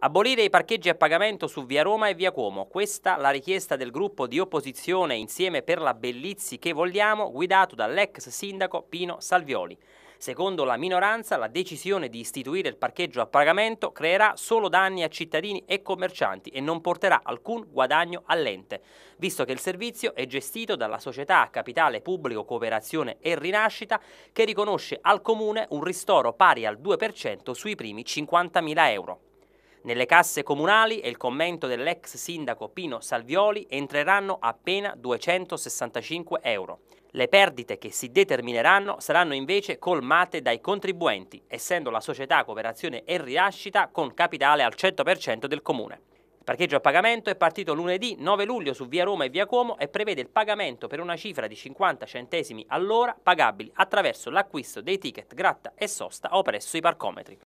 Abolire i parcheggi a pagamento su Via Roma e Via Como, questa la richiesta del gruppo di opposizione insieme per la Bellizzi che vogliamo, guidato dall'ex sindaco Pino Salvioli. Secondo la minoranza, la decisione di istituire il parcheggio a pagamento creerà solo danni a cittadini e commercianti e non porterà alcun guadagno all'ente, visto che il servizio è gestito dalla società Capitale Pubblico Cooperazione e Rinascita che riconosce al Comune un ristoro pari al 2% sui primi 50.000 euro. Nelle casse comunali e il commento dell'ex sindaco Pino Salvioli entreranno appena 265 euro. Le perdite che si determineranno saranno invece colmate dai contribuenti, essendo la società cooperazione e rilascita con capitale al 100% del comune. Il parcheggio a pagamento è partito lunedì 9 luglio su via Roma e via Como e prevede il pagamento per una cifra di 50 centesimi all'ora pagabili attraverso l'acquisto dei ticket gratta e sosta o presso i parcometri.